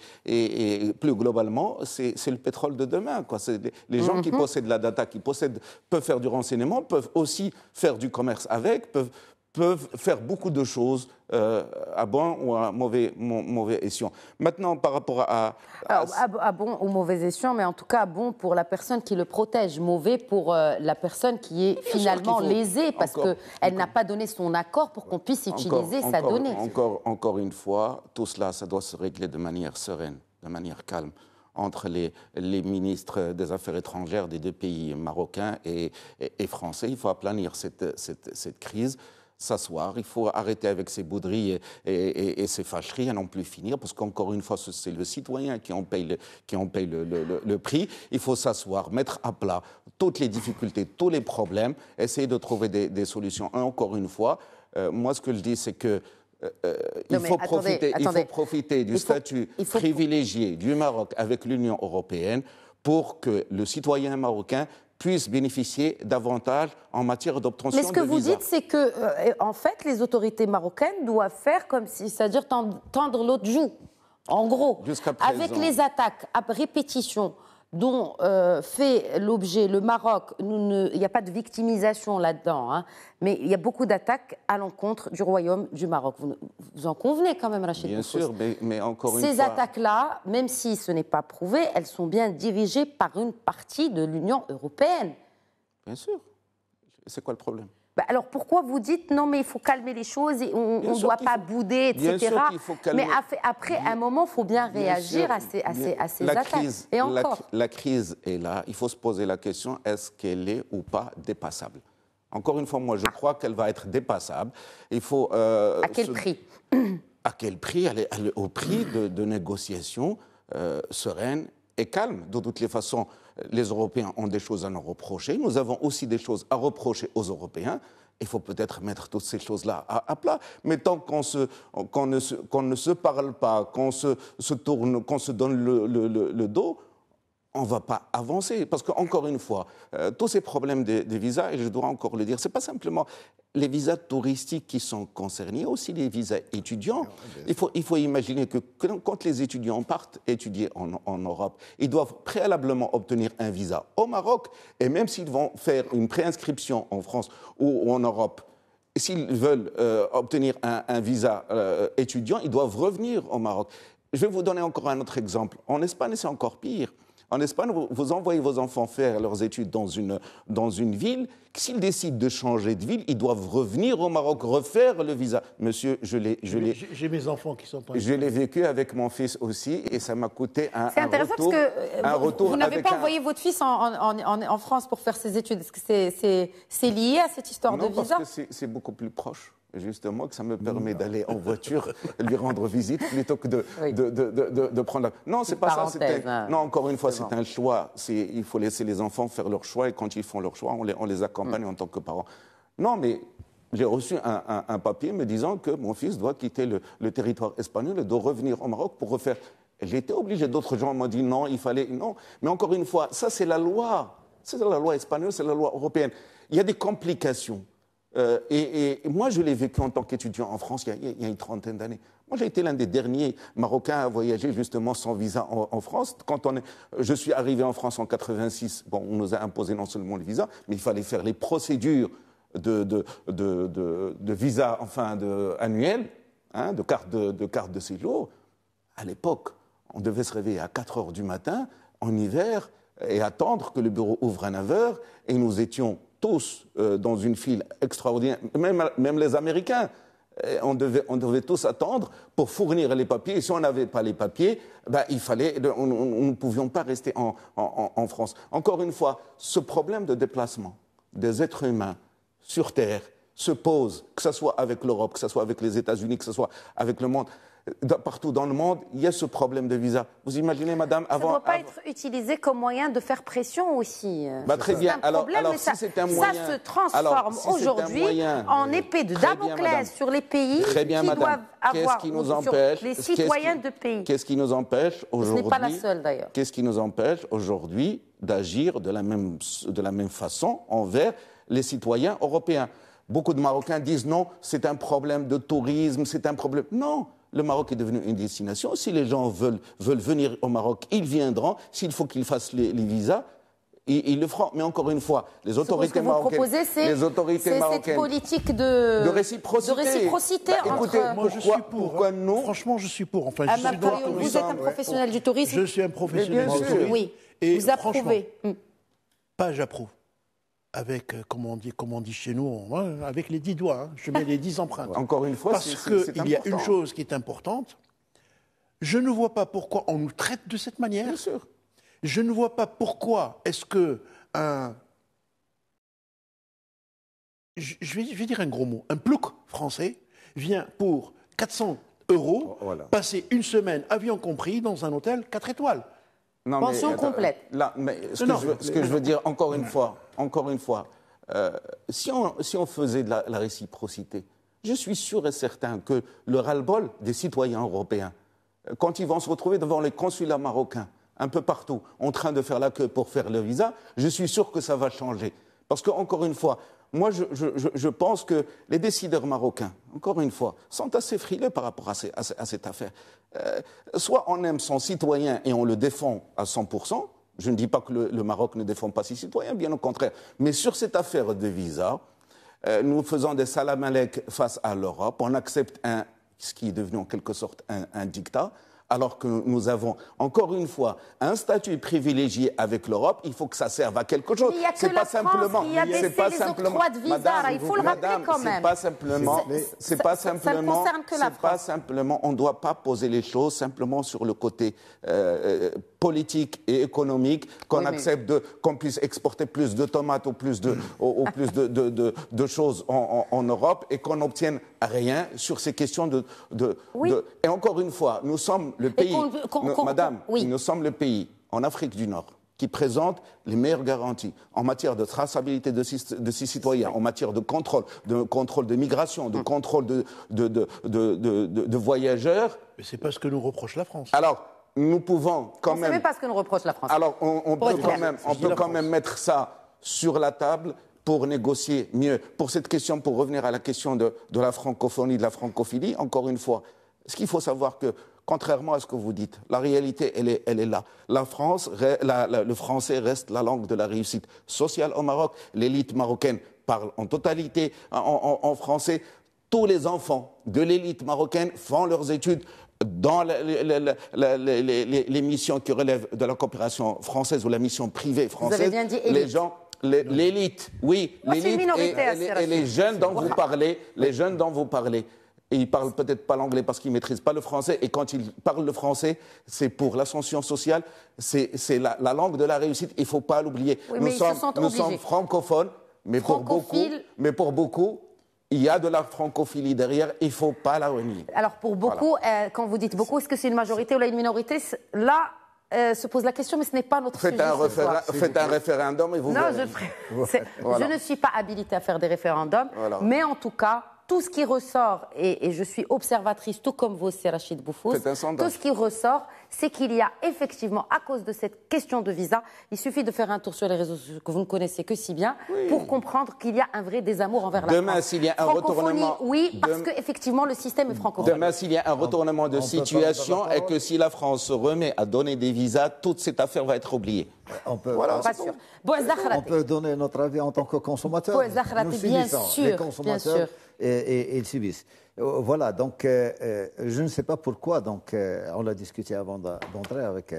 plus globalement, c'est le pétrole de demain. Quoi. Les, les, gens qui mhm. possèdent la data, qui possèdent, peuvent faire du renseignement, peuvent aussi faire du commerce avec, peuvent, peuvent faire beaucoup de choses euh, à bon ou à mauvais, mauvais escient. Maintenant, par rapport à à, bon ou mauvais escient, mais en tout cas bon pour la personne qui le protège, mauvais pour euh, la personne qui est finalement lésée parce qu'elle n'a pas donné son accord pour qu'on puisse utiliser sa donnée. Encore, encore une fois, tout cela, ça doit se régler de manière sereine, de manière calme entre les, les, ministres des Affaires étrangères des deux pays marocains et, et, français. Il faut aplanir cette, cette, cette crise s'asseoir, il faut arrêter avec ces bouderies et, ces fâcheries à non plus finir, parce qu'encore une fois, c'est le citoyen qui en paye le, qui en paye le, prix. Il faut s'asseoir, mettre à plat toutes les difficultés, tous les problèmes, essayer de trouver des, solutions. encore une fois, euh, moi, ce que je dis, c'est que euh, euh, il, faut profiter, profiter, du statut privilégié du Maroc avec l'Union européenne pour que le citoyen marocain puissent bénéficier davantage en matière d'obtention de visa. Mais ce que vous dites, c'est que, euh, en fait, les autorités marocaines doivent faire comme si, c'est-à-dire tendre l'autre joue. En gros, avec les attaques à répétition dont euh, fait l'objet le Maroc, il n'y a pas de victimisation là-dedans, hein, mais il y a beaucoup d'attaques à l'encontre du royaume du Maroc. Vous, en convenez quand même, Rachid Bien sûr, mais, encore une fois... Ces attaques-là, même si ce n'est pas prouvé, elles sont bien dirigées par une partie de l'Union européenne. Bien sûr. C'est quoi le problème bah, alors pourquoi vous dites non mais il faut calmer les choses, on ne doit pas bouder, etc. Mais après, un moment, il faut bien réagir à ces, la Crise, La, crise est là, il faut se poser la question, est-ce qu'elle est ou pas dépassable Encore une fois, moi je ah. crois qu'elle va être dépassable. Il faut, euh, *clears throat* à quel prix À quel prix Au prix de, négociations euh, sereines et calmes. De toutes les façons, les Européens ont des choses à nous reprocher, nous avons aussi des choses à reprocher aux Européens. Il faut peut-être mettre toutes ces choses-là à, plat, mais tant qu'on ne, se parle pas, qu'on se, tourne, qu'on se donne le, dos, on ne va pas avancer. Parce qu'encore une fois, euh, tous ces problèmes des, des, visas, et je dois encore le dire, ce n'est pas simplement les visas touristiques qui sont concernés, aussi les visas étudiants. Ah, il faut, imaginer que quand les étudiants partent étudier en, Europe, ils doivent préalablement obtenir un visa au Maroc, et même s'ils vont faire une préinscription en France ou, en Europe, s'ils veulent euh, obtenir un, visa euh, étudiant, ils doivent revenir au Maroc. Je vais vous donner encore un autre exemple. En Espagne, c'est encore pire. En Espagne, vous, envoyez vos enfants faire leurs études dans une, dans une ville. S'ils décident de changer de ville, ils doivent revenir au Maroc, refaire le visa. Monsieur, je l'ai. J'ai mes enfants qui sont en Je l'ai vécu avec mon fils aussi et ça m'a coûté un. C'est intéressant retour, parce que euh, vous, n'avez pas envoyé votre fils en, France pour faire ses études. Est-ce que c'est lié à cette histoire de visa Non, parce que c'est beaucoup plus proche justement, que ça me permet d'aller en voiture *laughs* lui rendre visite plutôt que de, de, prendre la... Non, c'est pas ça. Hein. Non, encore une fois, c'est un choix. Il faut laisser les enfants faire leur choix et quand ils font leur choix, on les, accompagne mm. en tant que parents. Non, mais j'ai reçu un, papier me disant que mon fils doit quitter le, le territoire espagnol et doit revenir au Maroc pour refaire. J'étais obligé. D'autres gens m'ont dit non, il fallait. Non. Mais encore une fois, ça, c'est la loi. C'est la loi espagnole, c'est la loi européenne. Il y a des complications. Euh, et, moi, je l'ai vécu en tant qu'étudiant en France il y a, une trentaine d'années. Moi, j'ai été l'un des derniers Marocains à voyager justement sans visa en, France. Quand on je suis arrivé en France en 86, bon, on nous a imposé non seulement le visa, mais il fallait faire les procédures de, de, de, de, de visa enfin de, annuel, hein, de, carte de, de carte de séjour. À l'époque, on devait se réveiller à 4 heures du matin en hiver et attendre que le bureau ouvre à 9 heures, et nous étions tous euh, dans une file extraordinaire, même, les Américains. Euh, on devait, on devait, tous attendre pour fournir les papiers. Et si on n'avait pas les papiers, ben, il fallait, eh ne pouvions pas rester en, en, France. Encore une fois, ce problème de déplacement des êtres humains sur Terre se pose, que ce soit avec l'Europe, que ce soit avec les États-Unis, que ce soit avec le monde partout dans le monde, il y a ce problème de visa. Vous imaginez, madame, avant. Ça ne doit pas être utilisé comme moyen de faire pression aussi. très bien. alors, ça, se transforme aujourd'hui en épée de Damoclès sur les pays qui madame. doivent avoir. Qui nous empêche, les citoyens de pays. Qu'est-ce qui nous empêche aujourd'hui. Ce n'est pas la seule d'ailleurs. Qu'est-ce qui nous empêche aujourd'hui d'agir de, la même, de la même façon envers les citoyens européens Beaucoup de Marocains disent non, c'est un problème de tourisme, c'est un problème. Non, le Maroc est devenu une destination. Si les gens veulent, venir au Maroc, ils viendront. S'il faut qu'ils fassent les, visas, ils, le feront. Mais encore une fois, les autorités ce marocaines. Proposez, les autorités Cette politique de, réciprocité. Bah, écoutez, moi je suis pour. Hein. Franchement, je suis pour. Enfin, ah, je suis vous êtes un professionnel du tourisme. Je suis un professionnel du tourisme. Oui. Et vous approuvez. Mm. Pas j'approuve avec, euh, comme on dit, comment on dit chez nous, hein, avec les dix doigts. Hein, je mets les dix empreintes. Encore une fois, parce qu'il y a une chose qui est importante. Je ne vois pas pourquoi on nous traite de cette manière. Bien sûr. Je ne vois pas pourquoi est-ce que un je vais, dire un gros mot, un plouc français vient pour 400 euros oh, passer une semaine, avion compris, dans un hôtel 4 étoiles. Pension complète. ce, que, je, veux dire, encore une fois, encore une fois, euh, si, on, faisait de la, réciprocité, je suis sûr et certain que le ras-le-bol des citoyens européens, euh, quand ils vont se retrouver devant les consulats marocains, un peu partout, en train de faire la queue pour faire le visa, je suis sûr que ça va changer. Parce que, encore une fois, moi, je, pense que les décideurs marocains, encore une fois, sont assez frileux par rapport à cette affaire. Euh, soit on aime son citoyen et on le défend à 100%, je ne dis pas que le, Maroc ne défend pas ses citoyens, bien au contraire, mais sur cette affaire de visa, euh, nous faisons des salamalek face à l'Europe, on accepte ce qui est devenu en quelque sorte un, un dictat, alors que nous avons, encore une fois, un statut privilégié avec l'Europe, il faut que ça serve à quelque chose. C'est pas simplement. C'est pas simplement. il faut le rappeler quand même. C'est pas simplement. C'est pas simplement. pas simplement. On ne doit pas poser les choses simplement sur le côté euh, euh, politique et économique qu'on accepte qu'on puisse exporter plus de tomates ou plus de plus de, de, choses en, Europe et qu'on n'obtienne rien sur ces questions de, de et encore une fois, nous sommes pays, madame, nous sommes le pays en Afrique du Nord qui présente les meilleures garanties en matière de traçabilité de, ses, citoyens, en matière de contrôle, de contrôle de migration, hum. de contrôle de, voyageurs. Mais c'est pas ce que nous reproche la France. Alors, nous pouvons quand même. Ce n'est pas ce que nous reproche la France. Alors, on, peut, quand même, mettre ça sur la table pour négocier mieux. Pour cette question, pour revenir à la question de, de la francophonie, de la francophilie, encore une fois, ce qu'il faut savoir que contrairement à ce que vous dites. La réalité, elle est, elle est là. La France, le français reste la langue de la réussite sociale au Maroc. L'élite marocaine parle en totalité en, français. Tous les enfants de l'élite marocaine font leurs études dans les, missions qui relèvent de la coopération française ou la mission privée française, vous avez bien dit les gens, l'élite, oui, l'élite et, les jeunes dont vous parlez, les jeunes dont vous parlez et ils parlent peut-être pas l'anglais parce qu'ils maîtrisent pas le français. Et quand il parle le français, c'est pour l'ascension sociale, c'est la, langue de la réussite. Il faut pas l'oublier. nous sommes, francophones, mais pour beaucoup, mais pour beaucoup, il y a de la francophilie derrière, il ne faut pas la Alors pour beaucoup, euh, quand vous dites beaucoup, est-ce que c'est une majorité ou une minorité Là, euh, se pose la question, mais ce n'est pas notre sujet. Un Faites un référendum et vous. Non, verrez. Je... *laughs* je... ne suis pas habilité à faire des référendums, mais en tout cas, tout ce qui ressort, et, je suis observatrice tout comme vous, c'est Rachid Boufous, tout ce qui ressort, c'est qu'il y a effectivement, à cause de cette question de visa, il suffit de faire un tour sur les réseaux sociaux que vous ne connaissez que si bien pour comprendre qu'il y a un vrai désamour envers la France. s'il y a un retournement. Oui, parce qu'effectivement, le système est francophone. Demain, s'il y a un retournement de situation et que si la France se remet à donner des visas, toute cette affaire va être oubliée. On peut, donner notre avis en tant que consommateur. bien, sûr, bien sûr et, ils subissent. Euh, voilà, donc euh, euh, je ne sais pas pourquoi, donc on l'a discuté avant d'entrer avec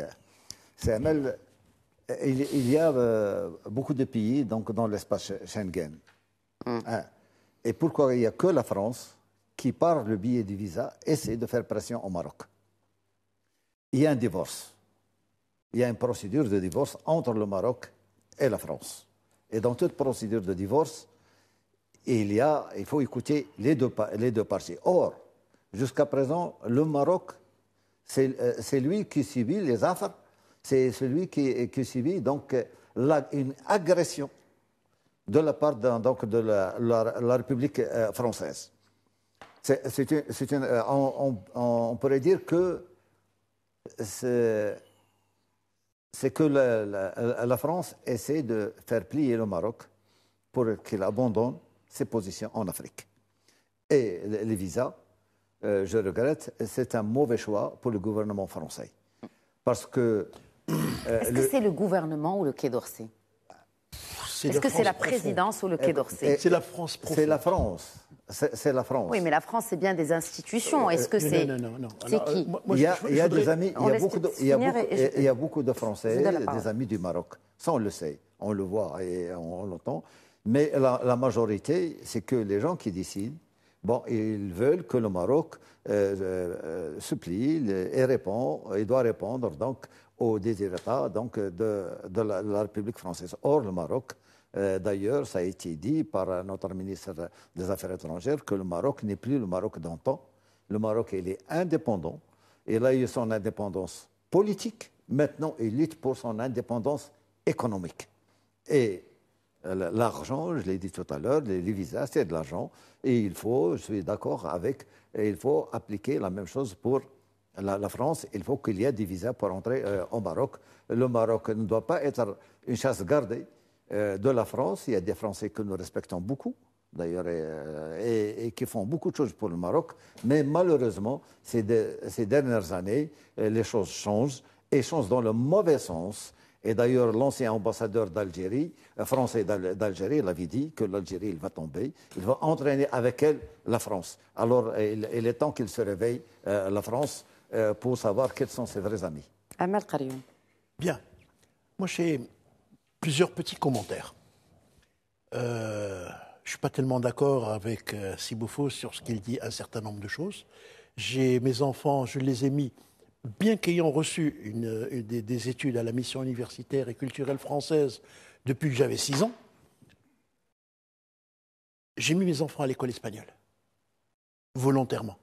CML, il, y a beaucoup de pays donc, dans l'espace Schengen. Mm. Hein. Et pourquoi il n'y a que la France qui, par le billet du visa, essaie de faire pression au Maroc Il y a un divorce. Il y a une procédure de divorce entre le Maroc et la France. Et dans toute procédure de divorce, il, faut écouter les deux, les deux parties. Or, jusqu'à présent, le Maroc, c'est euh, lui qui subit les affaires, c'est celui qui, qui, subit donc euh, une agression de la part de, donc, de la, République française. on, pourrait dire que c'est que la, France essaie de faire plier le Maroc pour qu'il abandonne ses positions en Afrique. Et les visas, euh, je regrette, c'est un mauvais choix pour le gouvernement français. Parce que. Euh, Est-ce que c'est le gouvernement ou le Quai d'Orsay Est-ce que c'est la présidence ou le Quai eh ben, d'Orsay C'est la France C'est la France. C'est la France. Oui, mais la France, c'est bien des institutions. Est-ce que euh, c'est. C'est qui Il y a, des amis, il il y a beaucoup de Français, des amis du Maroc. Ça, on le sait, on le voit et on l'entend. Mais la, majorité, c'est que les gens qui décident, bon, ils veulent que le Maroc euh, euh supplie et répond, doit répondre donc désir d'État, donc, de, la, République française. Or, le Maroc, euh, d'ailleurs, ça a été dit par notre ministre des Affaires étrangères que le Maroc n'est plus le Maroc d'antan. Le Maroc, il est indépendant. Il a eu son indépendance politique. Maintenant, il lutte pour son indépendance économique. Et euh, l'argent, je l'ai dit tout à l'heure, les, visas, c'est de l'argent. Et il faut, je suis d'accord avec, il faut appliquer la même chose pour la, France. Il faut qu'il y ait des visas pour entrer euh, au Maroc. Le Maroc ne doit pas être une chasse gardée euh, de la France. Il y a des Français que nous respectons beaucoup, d'ailleurs, et, qui font beaucoup de choses pour le Maroc. Mais malheureusement, ces dernières années, les choses changent et changent dans le mauvais sens. Et d'ailleurs, l'ancien ambassadeur d'Algérie, euh, français d'Algérie, l'avait dit que l'Algérie, il va tomber. Il va entraîner avec elle la France. Alors, euh, il, est temps qu'il se réveille, euh, la France, pour savoir quels sont ses vrais amis. Amal Karim. Bien. Moi, j'ai plusieurs petits commentaires. je ne suis pas tellement d'accord avec Siboufou sur ce qu'il dit un certain nombre de choses. J'ai mes enfants, je les ai mis bien qu'ayant reçu euh, des, études à la mission universitaire et culturelle française depuis que j'avais 6 ans, j'ai mis mes enfants à l'école espagnole, volontairement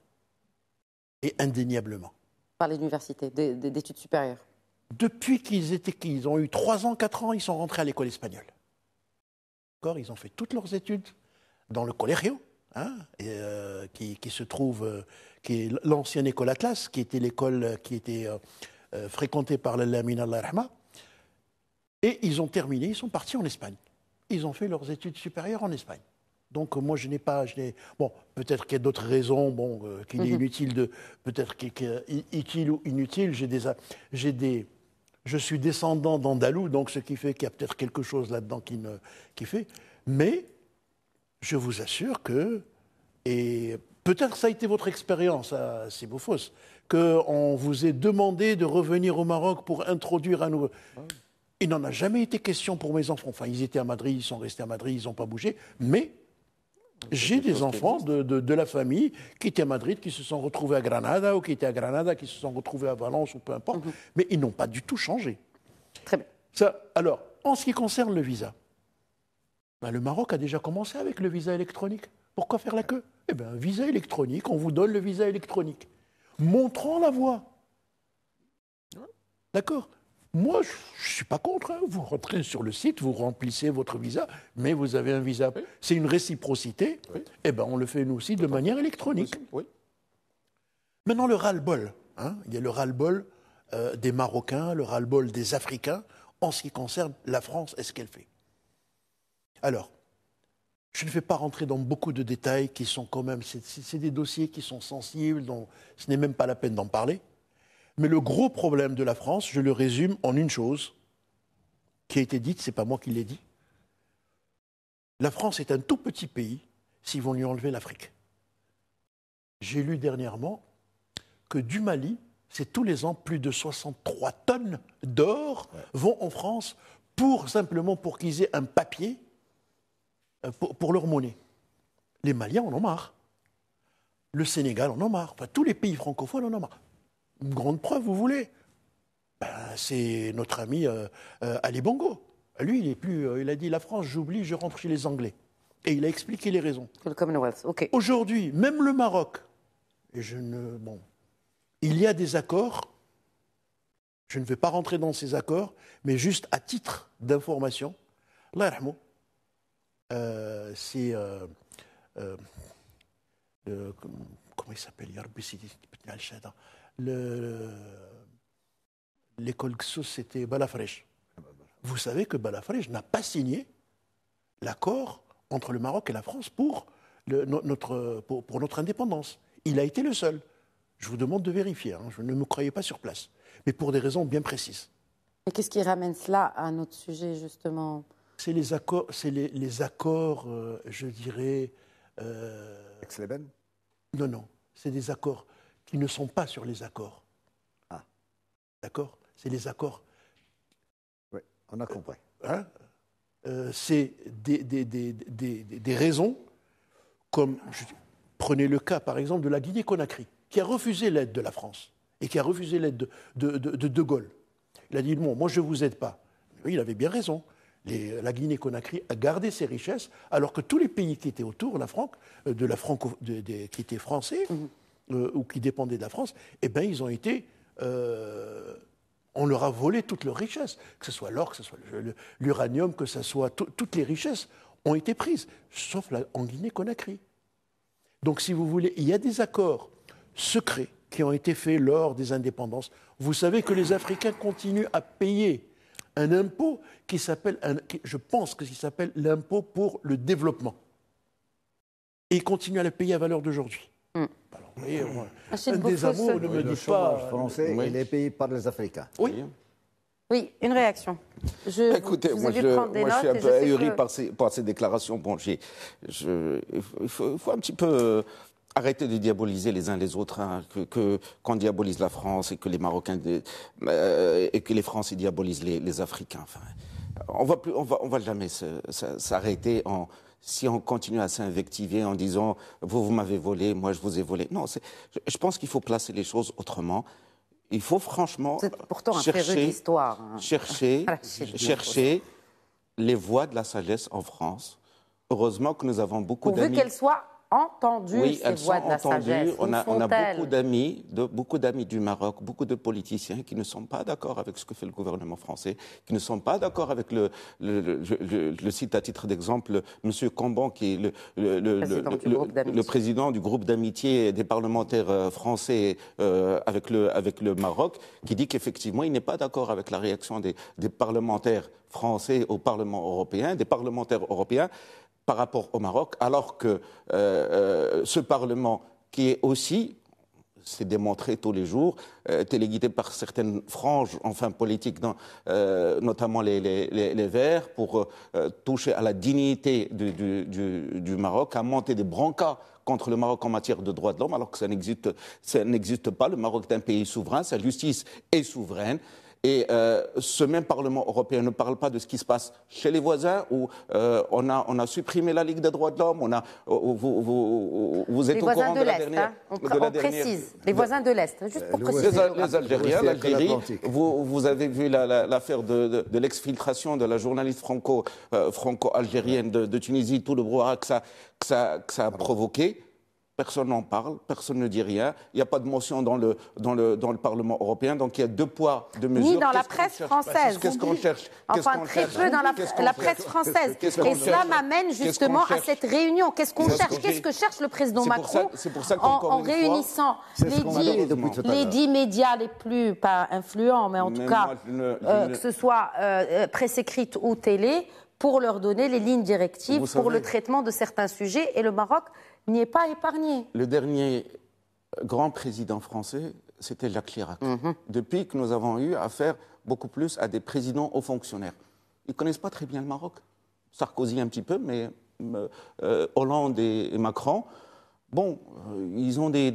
et indéniablement. Par l'université, d'études supérieures Depuis qu'ils étaient, qu'ils ont eu 3 ans, 4 ans, ils sont rentrés à l'école espagnole. D'accord Ils ont fait toutes leurs études dans le colegio, hein, euh, qui, se trouve... Euh, qui est l'ancienne école Atlas, qui était l'école euh, qui était euh, euh, fréquentée par la al-Rahma. Et ils ont terminé, ils sont partis en Espagne. Ils ont fait leurs études supérieures en Espagne. Donc moi je n'ai pas, bon peut-être qu'il y a d'autres raisons, bon qu'il est mhm. inutile de, peut-être qu'il est utile ou inutile. J'ai des, des, je suis descendant d'Andalou, donc ce qui fait qu'il y a peut-être quelque chose là-dedans qui ne, qui fait. Mais je vous assure que et Peut-être ça a été votre expérience à hein, que qu'on vous ait demandé de revenir au Maroc pour introduire un nouveau. Il n'en a jamais été question pour mes enfants. Enfin, ils étaient à Madrid, ils sont restés à Madrid, ils n'ont pas bougé. Mais j'ai des enfants de, la famille qui étaient à Madrid, qui se sont retrouvés à Granada, ou qui étaient à Granada, qui se sont retrouvés à Valence, ou peu importe. Mhm. Mais ils n'ont pas du tout changé. Très bien. Ça, alors, en ce qui concerne le visa, bah, le Maroc a déjà commencé avec le visa électronique. Pourquoi faire la queue eh bien, un visa électronique, on vous donne le visa électronique, montrant la voie. D'accord Moi, je ne suis pas contre. Hein. Vous rentrez sur le site, vous remplissez votre visa, mais vous avez un visa. C'est une réciprocité. Eh bien, on le fait nous aussi de manière électronique. Oui. Maintenant, le ras-le-bol. Hein. Il y a le ras-le-bol euh, des Marocains, le ras-le-bol des Africains en ce qui concerne la France est ce qu'elle fait. Alors, je ne vais pas rentrer dans beaucoup de détails qui sont quand même, c'est des dossiers qui sont sensibles, dont ce n'est même pas la peine d'en parler. Mais le gros problème de la France, je le résume en une chose qui a été dite, c'est pas moi qui l'ai dit. La France est un tout petit pays s'ils vont lui enlever l'Afrique. J'ai lu dernièrement que du Mali, c'est tous les ans plus de 63 tonnes d'or vont en France pour simplement pour qu'ils aient un papier euh, pour, leur monnaie. Les Maliens en ont marre. Le Sénégal en a marre. Enfin, tous les pays francophones en ont marre. Une grande preuve, vous voulez ben, C'est notre ami euh, euh, Ali Bongo. Lui, il, est plus, il a dit La France, j'oublie, je rentre chez les Anglais. Et il a expliqué les raisons. ok. Aujourd'hui, même le Maroc, et je ne. Bon. Il y a des accords. Je ne vais pas rentrer dans ces accords, mais juste à titre d'information. Allah euh, c'est. Euh, euh, comment il s'appelle L'école Xous, c'était Balafresh. Vous savez que Balafresh n'a pas signé l'accord entre le Maroc et la France pour, notre, pour, notre indépendance. Il a été le seul. Je vous demande de vérifier, hein. je ne me croyais pas sur place, mais pour des raisons bien précises. Et qu'est-ce qui ramène cela à notre sujet, justement c'est les accords, les, accords euh, je dirais. Euh, ex Non, non. C'est des accords qui ne sont pas sur les accords. Ah. D'accord C'est les accords. Oui, on a compris. Euh, hein euh, c'est des, raisons, comme prenez le cas par exemple de la Guinée-Conakry, qui a refusé l'aide de la France et qui a refusé l'aide de de, de de, Gaulle. Il a dit non, moi je ne vous aide pas. Oui, il avait bien raison la Guinée-Conakry a gardé ses richesses, alors que tous les pays qui étaient autour, la euh, de la Franco, qui étaient français mhm. euh, ou qui dépendaient de la France, eh bien ils ont été. Euh, on leur a volé toutes leurs richesses, que ce soit l'or, que ce soit l'uranium, que ce soit toutes les richesses ont été prises, sauf la, en Guinée-Conakry. Donc, si vous voulez, il y a des accords secrets qui ont été faits lors des indépendances. Vous savez que les Africains continuent à payer un impôt qui s'appelle, je pense que s'appelle l'impôt pour le développement. Et il continue à le payer à valeur d'aujourd'hui. Mm. Bah, mm. ah, un des amours ne me dit pas. Euh, français, oui. il est payé par les Africains. Oui. Oui, une réaction. Je, bah, Écoutez, moi, je, suis un peu ahuri par, ces, déclarations. Bon, il, faut, un petit peu Arrêtez de diaboliser les uns les autres, hein, que qu'on diabolise la France et que les Marocains euh, et que les Français diabolisent les, les Africains. Enfin, on va plus, on va, on va jamais s'arrêter en si on continue à s'invectiver en disant vous vous m'avez volé, moi je vous ai volé. Non, je pense qu'il faut placer les choses autrement. Il faut franchement pourtant chercher, l'histoire hein. chercher, *laughs* ah, chercher les voies de la sagesse en France. Heureusement que nous avons beaucoup d'amis. qu'elle soit entendu ces voix de la sagesse. On a, on beaucoup d'amis, du Maroc, beaucoup de politiciens qui ne sont pas d'accord avec ce que fait le gouvernement français, qui ne sont pas d'accord avec le, le, cite à titre d'exemple M. Cambon, qui est le, président, du groupe d'amitié des parlementaires euh, français euh, avec, le, Maroc, qui dit qu'effectivement il n'est pas d'accord avec la réaction des, des parlementaires français au Parlement européen, des parlementaires européens par rapport au Maroc, alors que euh, euh, ce Parlement, qui est aussi, c'est démontré tous les jours, euh, téléguidé par certaines franges, enfin politiques, notamment les, Verts, pour toucher à la dignité du, Maroc, a monter des brancas contre le Maroc en matière de droits de l'homme, alors que ça n'existe pas. Le Maroc est un pays souverain, sa justice est souveraine. Et euh, ce même Parlement européen ne parle pas de ce qui se passe chez les voisins, où euh, on, a, on a supprimé la Ligue des droits de l'homme, on a, oh, oh, vous, vous, êtes au courant de, la dernière... Hein. On, de on précise, les voisins de l'Est, hein, juste euh, pour préciser. Les, Algériens, l'Algérie, vous, vous, avez vu l'affaire la, de, l'exfiltration de la journaliste franco-algérienne de, Tunisie, tout le brouhaha que ça, que ça, que ça a ah provoqué. Personne n'en parle, personne ne dit rien. Il n'y a pas de motion dans le, dans, le, dans le Parlement européen, donc il y a deux poids, deux mesures. Ni dans la presse française. Qu'est-ce qu'on cherche Enfin, très peu dans la, presse française. Et cela m'amène justement à cette réunion. Qu'est-ce qu'on cherche Qu'est-ce que cherche le président Macron en, réunissant les dix, médias les plus, pas influents, mais en tout cas, euh, que ce soit euh, euh, presse écrite ou télé, pour leur donner les lignes directives pour le traitement de certains sujets. Et le Maroc n'y est pas épargné. Le dernier euh, grand président français, c'était Jacques Chirac. Mhm. Depuis que nous avons eu affaire beaucoup plus à des présidents hauts fonctionnaires. Ils ne connaissent pas très bien le Maroc. Sarkozy un petit peu, mais euh, euh, Hollande et, Macron, bon, ils ont des,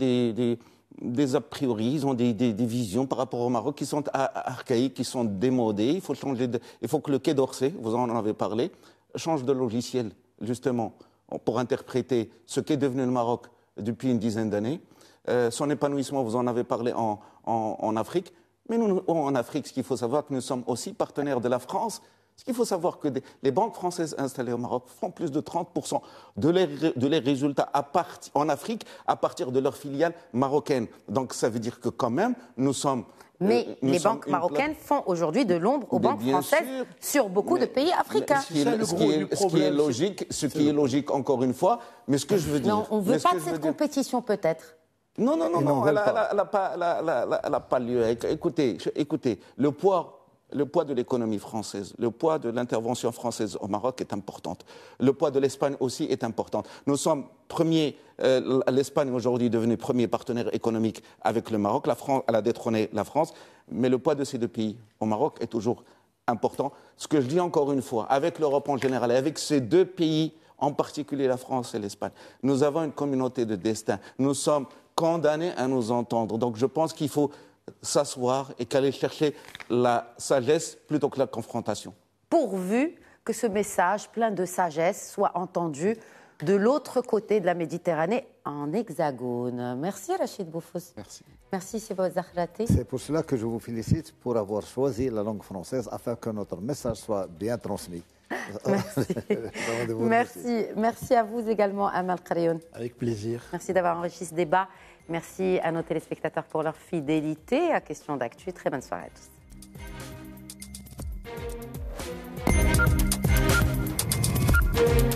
a priori, ils ont des, visions par rapport au Maroc qui sont archaïques, qui sont démodées. Il faut, changer il faut que le Quai d'Orsay, vous en avez parlé, change de logiciel, justement pour interpréter ce qu'est devenu le Maroc depuis une dizaine d'années. Euh, son épanouissement, vous en avez parlé en, Afrique. Mais nous, en Afrique, ce qu'il faut savoir, que nous sommes aussi partenaires de la France. Ce qu'il faut savoir, que les banques françaises installées au Maroc font plus de 30% de leurs résultats en Afrique à partir de leurs filiales marocaines. Donc ça veut dire que quand même, nous sommes euh, mais les banques marocaines font aujourd'hui de l'ombre aux banques françaises sur beaucoup de pays africains. Ce qui, est, logique, ce qui est logique encore une fois, mais ce que je veux dire... Non, on ne veut pas de cette compétition peut-être non, non, non, non, elle n'a pas. pas lieu. Écoutez, écoutez, le poids le poids de l'économie française, le poids de l'intervention française au Maroc est important. Le poids de l'Espagne aussi est important. Nous sommes premiers, euh, l'Espagne aujourd'hui est devenue premier partenaire économique avec le Maroc. La France, elle a détrôné la France, mais le poids de ces deux pays au Maroc est toujours important. Ce que je dis encore une fois, avec l'Europe en général et avec ces deux pays, en particulier la France et l'Espagne, nous avons une communauté de destin. Nous sommes condamnés à nous entendre. Donc je pense qu'il faut s'asseoir et qu'aller chercher la sagesse plutôt que la confrontation. Pourvu que ce message plein de sagesse soit entendu de l'autre côté de la Méditerranée, en hexagone. Merci Rachid Boufous. Merci. Merci Sibo C'est pour cela que je vous félicite pour avoir choisi la langue française afin que notre message soit bien transmis. *laughs* Merci. *laughs* merci. merci. à vous également, Amal Krayoun. Avec plaisir. Merci d'avoir enrichi ce débat. Merci à nos téléspectateurs pour leur fidélité à Question d'Actu. Très bonne soirée à tous.